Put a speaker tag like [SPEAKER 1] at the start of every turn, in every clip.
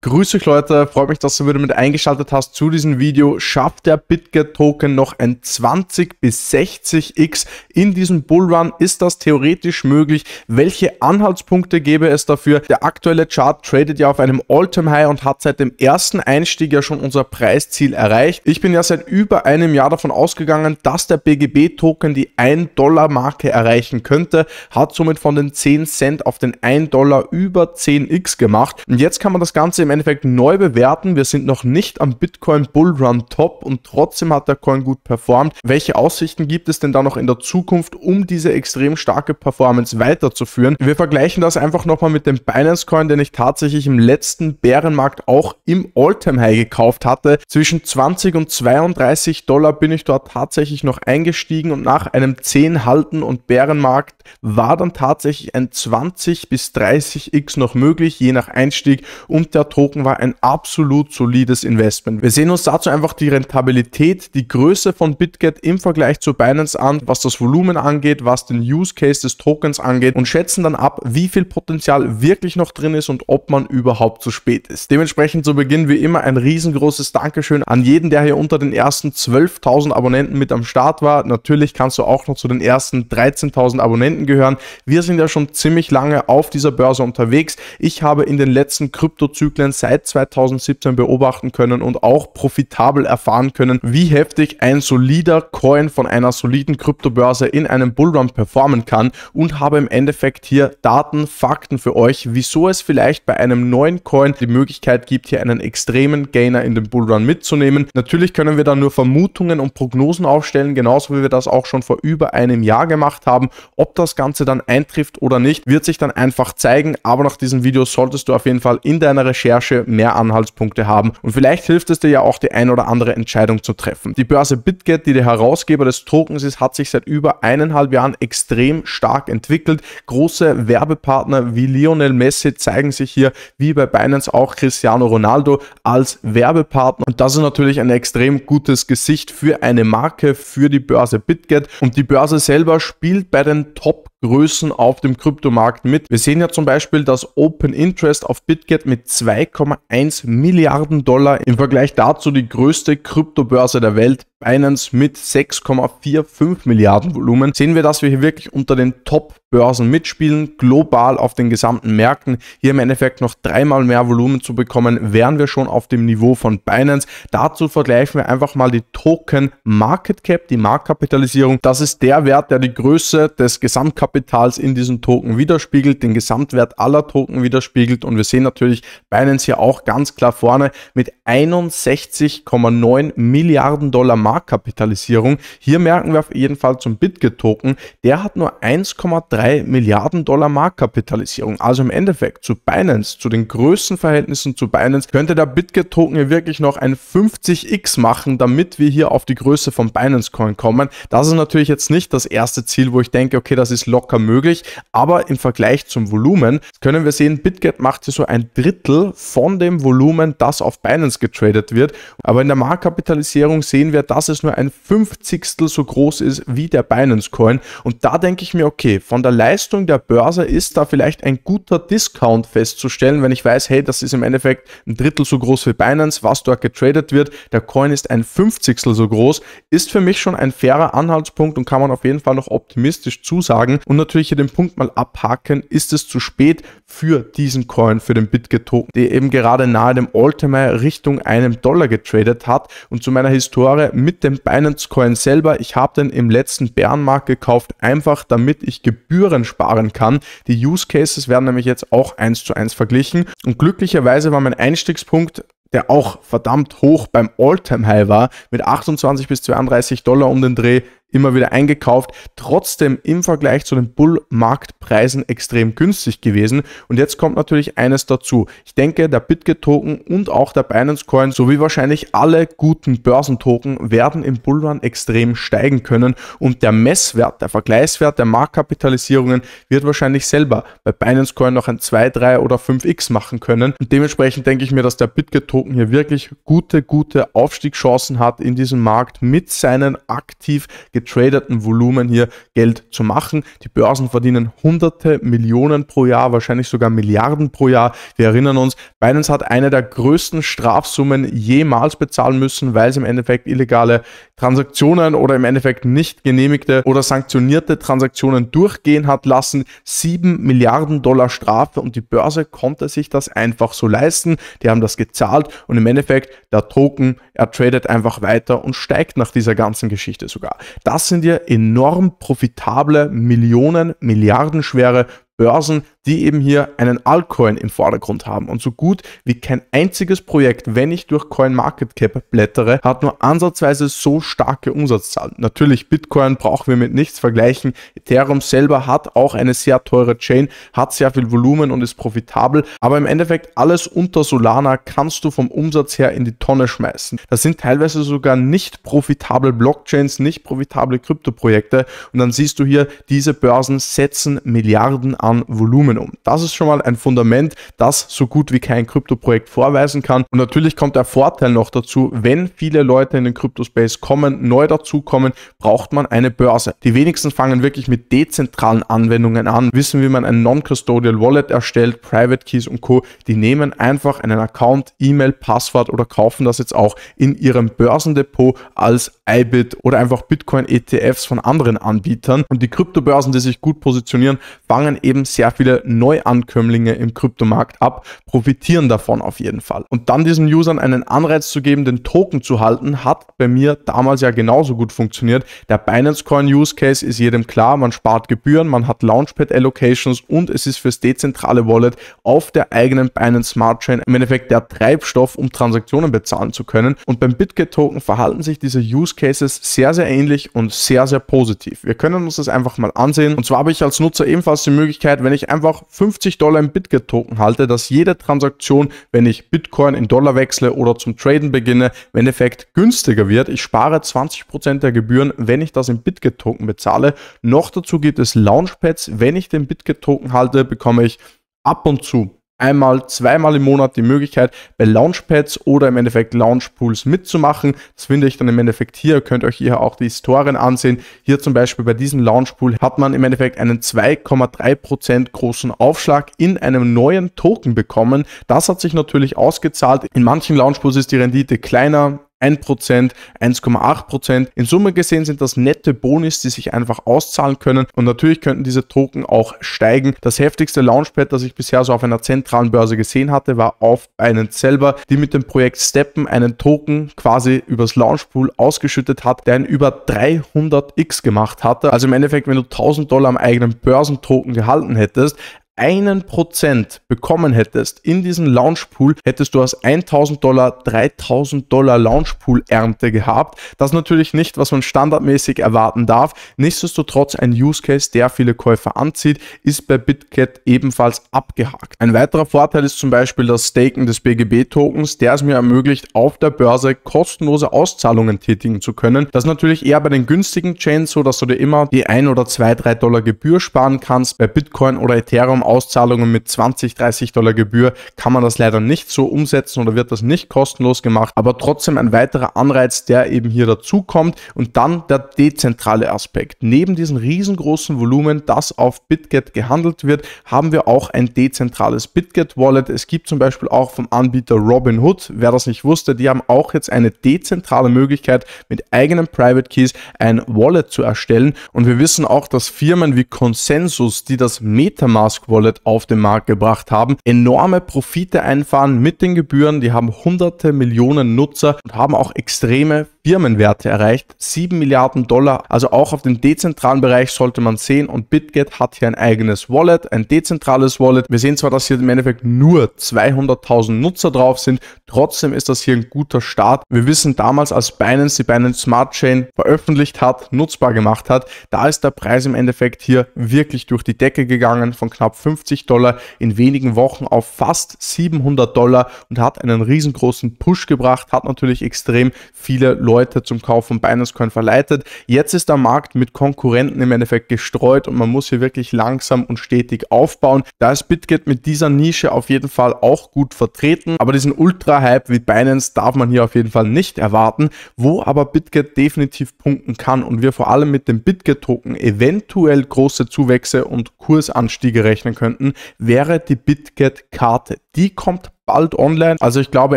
[SPEAKER 1] Grüß euch Leute, freut mich, dass du wieder mit eingeschaltet hast zu diesem Video. Schafft der BitGet-Token noch ein 20 bis 60x in diesem Bullrun? Ist das theoretisch möglich? Welche Anhaltspunkte gäbe es dafür? Der aktuelle Chart tradet ja auf einem All-Time-High und hat seit dem ersten Einstieg ja schon unser Preisziel erreicht. Ich bin ja seit über einem Jahr davon ausgegangen, dass der BGB-Token die 1-Dollar-Marke erreichen könnte, hat somit von den 10 Cent auf den 1 Dollar über 10x gemacht. Und jetzt kann man das Ganze im Endeffekt neu bewerten. Wir sind noch nicht am Bitcoin Bullrun Top und trotzdem hat der Coin gut performt. Welche Aussichten gibt es denn da noch in der Zukunft, um diese extrem starke Performance weiterzuführen? Wir vergleichen das einfach nochmal mit dem Binance Coin, den ich tatsächlich im letzten Bärenmarkt auch im Alltime High gekauft hatte. Zwischen 20 und 32 Dollar bin ich dort tatsächlich noch eingestiegen und nach einem 10 Halten und Bärenmarkt war dann tatsächlich ein 20 bis 30x noch möglich, je nach Einstieg und der Token war ein absolut solides Investment. Wir sehen uns dazu einfach die Rentabilität, die Größe von BitGet im Vergleich zu Binance an, was das Volumen angeht, was den Use Case des Tokens angeht und schätzen dann ab, wie viel Potenzial wirklich noch drin ist und ob man überhaupt zu spät ist. Dementsprechend zu Beginn wie immer ein riesengroßes Dankeschön an jeden, der hier unter den ersten 12.000 Abonnenten mit am Start war. Natürlich kannst du auch noch zu den ersten 13.000 Abonnenten gehören. Wir sind ja schon ziemlich lange auf dieser Börse unterwegs. Ich habe in den letzten Kryptozyklen Unternehmen seit 2017 beobachten können und auch profitabel erfahren können, wie heftig ein solider Coin von einer soliden Kryptobörse in einem Bullrun performen kann und habe im Endeffekt hier Daten, Fakten für euch, wieso es vielleicht bei einem neuen Coin die Möglichkeit gibt, hier einen extremen Gainer in den Bullrun mitzunehmen. Natürlich können wir da nur Vermutungen und Prognosen aufstellen, genauso wie wir das auch schon vor über einem Jahr gemacht haben. Ob das Ganze dann eintrifft oder nicht, wird sich dann einfach zeigen, aber nach diesem Video solltest du auf jeden Fall in deiner Recherche Recherche mehr Anhaltspunkte haben und vielleicht hilft es dir ja auch, die ein oder andere Entscheidung zu treffen. Die Börse BitGet, die der Herausgeber des Tokens ist, hat sich seit über eineinhalb Jahren extrem stark entwickelt. Große Werbepartner wie Lionel Messi zeigen sich hier, wie bei Binance auch Cristiano Ronaldo, als Werbepartner. Und das ist natürlich ein extrem gutes Gesicht für eine Marke, für die Börse BitGet. Und die Börse selber spielt bei den Top Größen auf dem Kryptomarkt mit. Wir sehen ja zum Beispiel, dass Open Interest auf BitGet mit 2,1 Milliarden Dollar im Vergleich dazu die größte Kryptobörse der Welt Binance mit 6,45 Milliarden Volumen, sehen wir, dass wir hier wirklich unter den Top-Börsen mitspielen, global auf den gesamten Märkten. Hier im Endeffekt noch dreimal mehr Volumen zu bekommen, wären wir schon auf dem Niveau von Binance. Dazu vergleichen wir einfach mal die Token Market Cap, die Marktkapitalisierung. Das ist der Wert, der die Größe des Gesamtkapitals in diesen Token widerspiegelt, den Gesamtwert aller Token widerspiegelt. Und wir sehen natürlich Binance hier auch ganz klar vorne mit 61,9 Milliarden Dollar Market Marktkapitalisierung. Hier merken wir auf jeden Fall zum BitGet-Token, der hat nur 1,3 Milliarden Dollar Marktkapitalisierung. Also im Endeffekt zu Binance, zu den Größenverhältnissen zu Binance, könnte der BitGet-Token hier wirklich noch ein 50x machen, damit wir hier auf die Größe von Binance Coin kommen. Das ist natürlich jetzt nicht das erste Ziel, wo ich denke, okay, das ist locker möglich, aber im Vergleich zum Volumen können wir sehen, BitGet macht hier so ein Drittel von dem Volumen, das auf Binance getradet wird. Aber in der Marktkapitalisierung sehen wir, dass dass es nur ein Fünfzigstel so groß ist wie der Binance Coin. Und da denke ich mir, okay, von der Leistung der Börse ist da vielleicht ein guter Discount festzustellen, wenn ich weiß, hey, das ist im Endeffekt ein Drittel so groß wie Binance, was dort getradet wird. Der Coin ist ein Fünfzigstel so groß, ist für mich schon ein fairer Anhaltspunkt und kann man auf jeden Fall noch optimistisch zusagen. Und natürlich hier den Punkt mal abhaken, ist es zu spät für diesen Coin, für den BitGet-Token, die eben gerade nahe dem Ultima Richtung einem Dollar getradet hat. Und zu meiner Historie mit dem Binance-Coin selber, ich habe den im letzten Bärenmarkt gekauft, einfach damit ich Gebühren sparen kann. Die Use-Cases werden nämlich jetzt auch eins zu eins verglichen. Und glücklicherweise war mein Einstiegspunkt der auch verdammt hoch beim All-Time-High war, mit 28 bis 32 Dollar um den Dreh, immer wieder eingekauft, trotzdem im Vergleich zu den Bull-Marktpreisen extrem günstig gewesen. Und jetzt kommt natürlich eines dazu. Ich denke, der BitGet-Token und auch der Binance-Coin sowie wahrscheinlich alle guten Börsentoken werden im Bullrun extrem steigen können und der Messwert, der Vergleichswert der Marktkapitalisierungen wird wahrscheinlich selber bei Binance Coin noch ein 2, 3 oder 5x machen können. Und dementsprechend denke ich mir, dass der BitGet-Token hier wirklich gute, gute Aufstiegschancen hat in diesem Markt mit seinen aktiv getradeten Volumen hier Geld zu machen. Die Börsen verdienen hunderte Millionen pro Jahr, wahrscheinlich sogar Milliarden pro Jahr. Wir erinnern uns, Binance hat eine der größten Strafsummen jemals bezahlen müssen, weil es im Endeffekt illegale Transaktionen oder im Endeffekt nicht genehmigte oder sanktionierte Transaktionen durchgehen hat lassen. 7 Milliarden Dollar Strafe und die Börse konnte sich das einfach so leisten. Die haben das gezahlt und im Endeffekt der Token, er tradet einfach weiter und steigt nach dieser ganzen Geschichte sogar. Das sind ja enorm profitable, Millionen, Milliardenschwere Börsen, die eben hier einen Altcoin im Vordergrund haben. Und so gut wie kein einziges Projekt, wenn ich durch CoinMarketCap blättere, hat nur ansatzweise so starke Umsatzzahlen. Natürlich, Bitcoin brauchen wir mit nichts vergleichen. Ethereum selber hat auch eine sehr teure Chain, hat sehr viel Volumen und ist profitabel. Aber im Endeffekt alles unter Solana kannst du vom Umsatz her in die Tonne schmeißen. Das sind teilweise sogar nicht profitable Blockchains, nicht profitable Kryptoprojekte. Und dann siehst du hier, diese Börsen setzen Milliarden an Volumen um. Das ist schon mal ein Fundament, das so gut wie kein Kryptoprojekt vorweisen kann. Und natürlich kommt der Vorteil noch dazu, wenn viele Leute in den Kryptospace kommen, neu dazukommen, braucht man eine Börse. Die wenigsten fangen wirklich mit dezentralen Anwendungen an, wissen, wie man ein Non-Custodial Wallet erstellt, Private Keys und Co. Die nehmen einfach einen Account, E-Mail, Passwort oder kaufen das jetzt auch in ihrem Börsendepot als iBit oder einfach Bitcoin-ETFs von anderen Anbietern. Und die Kryptobörsen, die sich gut positionieren, fangen eben sehr viele Neuankömmlinge im Kryptomarkt ab, profitieren davon auf jeden Fall. Und dann diesen Usern einen Anreiz zu geben, den Token zu halten, hat bei mir damals ja genauso gut funktioniert. Der Binance Coin Use Case ist jedem klar, man spart Gebühren, man hat Launchpad Allocations und es ist fürs dezentrale Wallet auf der eigenen Binance Smart Chain im Endeffekt der Treibstoff, um Transaktionen bezahlen zu können. Und beim BitGet Token verhalten sich diese Use Cases sehr, sehr ähnlich und sehr, sehr positiv. Wir können uns das einfach mal ansehen. Und zwar habe ich als Nutzer ebenfalls die Möglichkeit, wenn ich einfach einfach 50 Dollar im BitGet-Token halte, dass jede Transaktion, wenn ich Bitcoin in Dollar wechsle oder zum Traden beginne, im Endeffekt günstiger wird. Ich spare 20% der Gebühren, wenn ich das im BitGet-Token bezahle. Noch dazu gibt es Launchpads. Wenn ich den BitGet-Token halte, bekomme ich ab und zu einmal, zweimal im Monat die Möglichkeit, bei Launchpads oder im Endeffekt Launchpools mitzumachen. Das finde ich dann im Endeffekt hier. Ihr Könnt euch hier auch die Historien ansehen. Hier zum Beispiel bei diesem Launchpool hat man im Endeffekt einen 2,3% großen Aufschlag in einem neuen Token bekommen. Das hat sich natürlich ausgezahlt. In manchen Launchpools ist die Rendite kleiner, 1%, 1,8%. In Summe gesehen sind das nette Bonis, die sich einfach auszahlen können. Und natürlich könnten diese Token auch steigen. Das heftigste Launchpad, das ich bisher so auf einer zentralen Börse gesehen hatte, war auf einen selber, die mit dem Projekt Steppen einen Token quasi übers Launchpool ausgeschüttet hat, der in über 300x gemacht hatte. Also im Endeffekt, wenn du 1000 Dollar am eigenen Börsentoken gehalten hättest, einen Prozent bekommen hättest in diesen Launchpool, hättest du aus 1000 Dollar 3000 Dollar Launchpool Ernte gehabt. Das natürlich nicht, was man standardmäßig erwarten darf. Nichtsdestotrotz ein Use Case, der viele Käufer anzieht, ist bei BitCat ebenfalls abgehakt. Ein weiterer Vorteil ist zum Beispiel das Staken des BGB Tokens, der es mir ermöglicht, auf der Börse kostenlose Auszahlungen tätigen zu können. Das ist natürlich eher bei den günstigen Chains so, dass du dir immer die ein oder zwei, drei Dollar Gebühr sparen kannst. Bei Bitcoin oder Ethereum Auszahlungen mit 20, 30 Dollar Gebühr kann man das leider nicht so umsetzen oder wird das nicht kostenlos gemacht, aber trotzdem ein weiterer Anreiz, der eben hier dazu kommt und dann der dezentrale Aspekt. Neben diesem riesengroßen Volumen, das auf Bitget gehandelt wird, haben wir auch ein dezentrales Bitget Wallet. Es gibt zum Beispiel auch vom Anbieter Robinhood, wer das nicht wusste, die haben auch jetzt eine dezentrale Möglichkeit mit eigenen Private Keys ein Wallet zu erstellen und wir wissen auch, dass Firmen wie Consensus, die das MetaMask Wallet Wallet auf den Markt gebracht haben, enorme Profite einfahren mit den Gebühren. Die haben hunderte Millionen Nutzer und haben auch extreme Firmenwerte erreicht, 7 Milliarden Dollar. Also auch auf den dezentralen Bereich sollte man sehen und BitGet hat hier ein eigenes Wallet, ein dezentrales Wallet. Wir sehen zwar, dass hier im Endeffekt nur 200.000 Nutzer drauf sind, trotzdem ist das hier ein guter Start. Wir wissen damals, als Binance die Binance Smart Chain veröffentlicht hat, nutzbar gemacht hat, da ist der Preis im Endeffekt hier wirklich durch die Decke gegangen von knapp 50 Dollar in wenigen Wochen auf fast 700 Dollar und hat einen riesengroßen Push gebracht, hat natürlich extrem viele Leute Leute zum Kauf von Binance Coin verleitet. Jetzt ist der Markt mit Konkurrenten im Endeffekt gestreut und man muss hier wirklich langsam und stetig aufbauen. Da ist BitGet mit dieser Nische auf jeden Fall auch gut vertreten, aber diesen Ultra-Hype wie Binance darf man hier auf jeden Fall nicht erwarten. Wo aber BitGet definitiv punkten kann und wir vor allem mit dem BitGet-Token eventuell große Zuwächse und Kursanstiege rechnen könnten, wäre die BitGet-Karte. Die kommt bald online. Also ich glaube,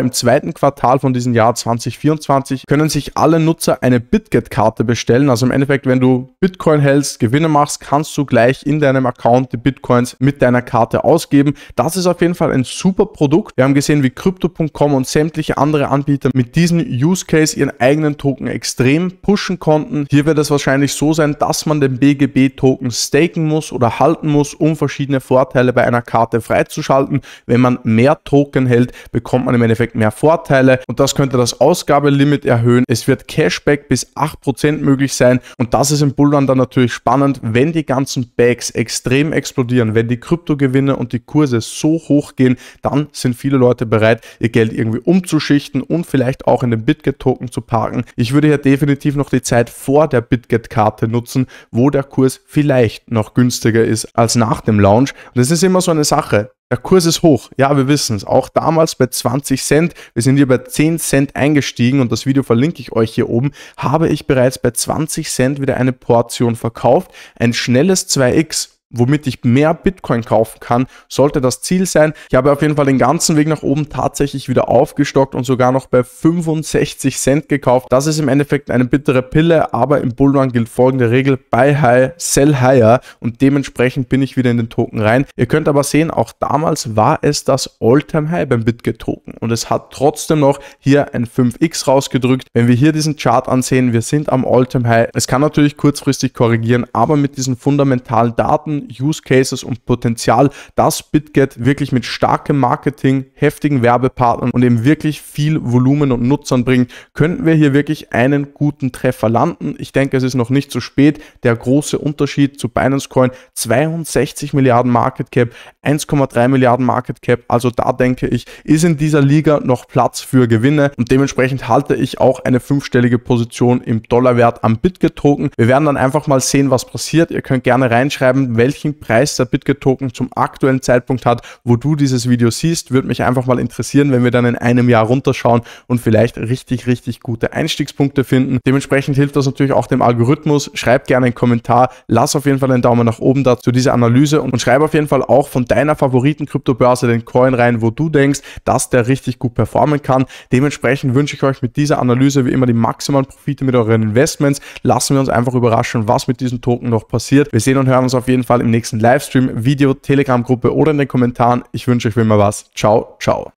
[SPEAKER 1] im zweiten Quartal von diesem Jahr 2024 können sich alle Nutzer eine BitGet-Karte bestellen. Also im Endeffekt, wenn du Bitcoin hältst, Gewinne machst, kannst du gleich in deinem Account die Bitcoins mit deiner Karte ausgeben. Das ist auf jeden Fall ein super Produkt. Wir haben gesehen, wie Crypto.com und sämtliche andere Anbieter mit diesem Use Case ihren eigenen Token extrem pushen konnten. Hier wird es wahrscheinlich so sein, dass man den BGB-Token staken muss oder halten muss, um verschiedene Vorteile bei einer Karte freizuschalten. Wenn man mehr Token Bitcoin hält, bekommt man im Endeffekt mehr Vorteile und das könnte das Ausgabelimit erhöhen. Es wird Cashback bis 8% möglich sein und das ist im Bullrun dann natürlich spannend, wenn die ganzen Bags extrem explodieren, wenn die Kryptogewinne und die Kurse so hoch gehen, dann sind viele Leute bereit, ihr Geld irgendwie umzuschichten und vielleicht auch in den BitGet-Token zu parken. Ich würde ja definitiv noch die Zeit vor der BitGet-Karte nutzen, wo der Kurs vielleicht noch günstiger ist als nach dem Launch. Und das ist immer so eine Sache. Der Kurs ist hoch. Ja, wir wissen es. Auch damals bei 20 Cent. Wir sind hier bei 10 Cent eingestiegen und das Video verlinke ich euch hier oben. Habe ich bereits bei 20 Cent wieder eine Portion verkauft. Ein schnelles 2x womit ich mehr Bitcoin kaufen kann, sollte das Ziel sein. Ich habe auf jeden Fall den ganzen Weg nach oben tatsächlich wieder aufgestockt und sogar noch bei 65 Cent gekauft. Das ist im Endeffekt eine bittere Pille, aber im Bullrun gilt folgende Regel, buy high, sell higher und dementsprechend bin ich wieder in den Token rein. Ihr könnt aber sehen, auch damals war es das All-Time High beim BitGet Token und es hat trotzdem noch hier ein 5x rausgedrückt. Wenn wir hier diesen Chart ansehen, wir sind am All-Time High. Es kann natürlich kurzfristig korrigieren, aber mit diesen fundamentalen Daten Use Cases und Potenzial, dass BitGet wirklich mit starkem Marketing, heftigen Werbepartnern und eben wirklich viel Volumen und Nutzern bringt, könnten wir hier wirklich einen guten Treffer landen. Ich denke, es ist noch nicht zu spät. Der große Unterschied zu Binance Coin, 62 Milliarden Market Cap, 1,3 Milliarden Market Cap. Also da denke ich, ist in dieser Liga noch Platz für Gewinne und dementsprechend halte ich auch eine fünfstellige Position im Dollarwert am BitGet Token. Wir werden dann einfach mal sehen, was passiert. Ihr könnt gerne reinschreiben, welche welchen Preis der BitGet-Token zum aktuellen Zeitpunkt hat, wo du dieses Video siehst. Würde mich einfach mal interessieren, wenn wir dann in einem Jahr runterschauen und vielleicht richtig, richtig gute Einstiegspunkte finden. Dementsprechend hilft das natürlich auch dem Algorithmus. Schreib gerne einen Kommentar, lass auf jeden Fall einen Daumen nach oben da zu dieser Analyse und schreib auf jeden Fall auch von deiner Favoriten-Kryptobörse den Coin rein, wo du denkst, dass der richtig gut performen kann. Dementsprechend wünsche ich euch mit dieser Analyse wie immer die maximalen Profite mit euren Investments. Lassen wir uns einfach überraschen, was mit diesem Token noch passiert. Wir sehen und hören uns auf jeden Fall Fall im nächsten Livestream, Video, Telegram-Gruppe oder in den Kommentaren. Ich wünsche euch wie immer was. Ciao, ciao.